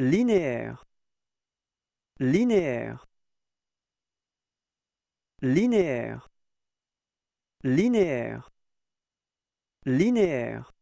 linéaire linéaire linéaire linéaire linéaire